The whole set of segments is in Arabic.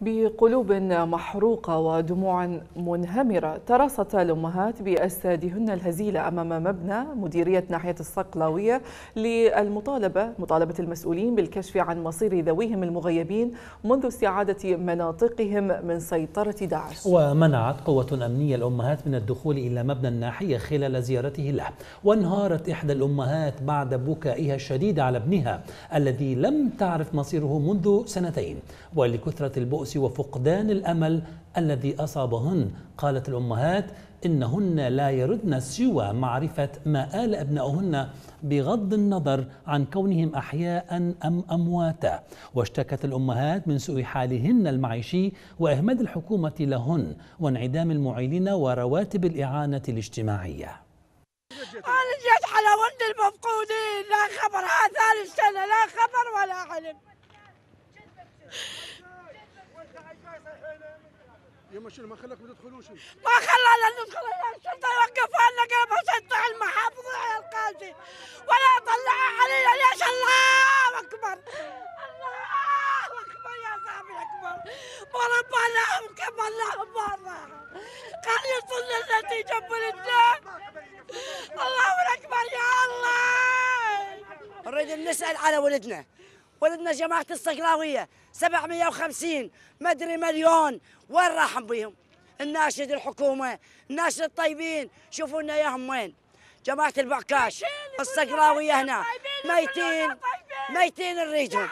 بقلوب محروقة ودموع منهمرة تراصت الأمهات بأجسادهن الهزيلة أمام مبنى مديرية ناحية الصقلاوية للمطالبة مطالبة المسؤولين بالكشف عن مصير ذويهم المغيبين منذ استعادة مناطقهم من سيطرة داعش ومنعت قوة أمنية الأمهات من الدخول إلى مبنى الناحية خلال زيارته له وانهارت إحدى الأمهات بعد بكائها الشديد على ابنها الذي لم تعرف مصيره منذ سنتين ولكثرة البؤس اليأس وفقدان الأمل الذي أصابهن قالت الأمهات إنهن لا يردن سوى معرفة ما آل أبنائهن بغض النظر عن كونهم أحياء أم أمواتا واشتكت الأمهات من سوء حالهن المعيشي وإهمال الحكومة لهن وانعدام المعيلين ورواتب الإعانة الاجتماعية يما شنو ما خلاكم تدخلوش ما خلانا ندخل الشرطه وقفوا لنا كيف شطع المحافظ على القاضي ولا طلع علينا ليش الله اكبر الله اكبر يا صاحبي اكبر لهم كم الله أكبر قال يصل النتيجه بلدنا الله اكبر يا الله نريد نسال على ولدنا ولدنا جماعة الصقلاوية 750 مدري مليون وين راحن بيهم الناشد الحكومة الناشد الطيبين شوفوا لنا اياهم وين جماعة البعكاش الصقلاوية هنا ميتين ميتين نريدهم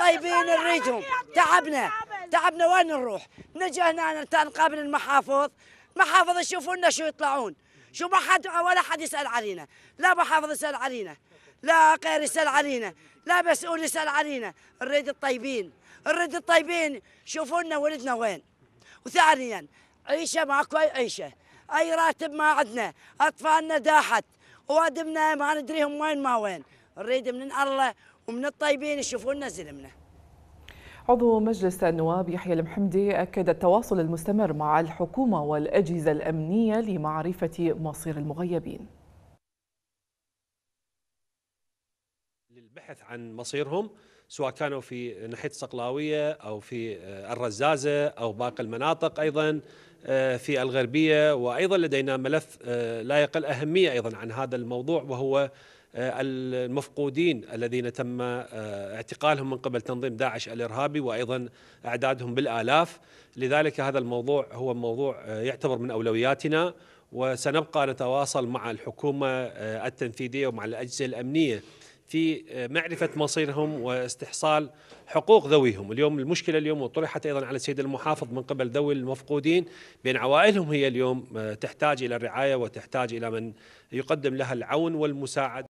طيبين نريدهم طيب تعبنا تعبنا وين نروح نجي هنا نقابل المحافظ محافظ يشوفوا لنا شو يطلعون شو ما حد ولا حد يسال علينا لا محافظ يسال علينا لا قير يسال علينا لا مسؤول يسال علينا نريد الطيبين نريد الطيبين شوفوا لنا ولدنا وين وثانيا عيشه ماكو اي عيشه اي راتب ما عندنا اطفالنا داحت وادمنا ما ندريهم وين ما وين نريد من الله ومن الطيبين يشوفوا لنا زلمنا عضو مجلس النواب يحيى المحمدي أكد التواصل المستمر مع الحكومة والأجهزة الأمنية لمعرفة مصير المغيبين للبحث عن مصيرهم سواء كانوا في ناحيه الصقلاويه او في آه، الرزازه او باقي المناطق ايضا آه، في الغربيه وايضا لدينا ملف آه، لا يقل اهميه ايضا عن هذا الموضوع وهو آه، المفقودين الذين تم آه، اعتقالهم من قبل تنظيم داعش الارهابي وايضا اعدادهم بالالاف لذلك هذا الموضوع هو موضوع آه، يعتبر من اولوياتنا وسنبقى نتواصل مع الحكومه التنفيذيه ومع الاجهزه الامنيه في معرفة مصيرهم واستحصال حقوق ذويهم اليوم المشكلة اليوم وطرحت أيضا على السيد المحافظ من قبل ذوي المفقودين بأن عوائلهم هي اليوم تحتاج إلى الرعاية وتحتاج إلى من يقدم لها العون والمساعدة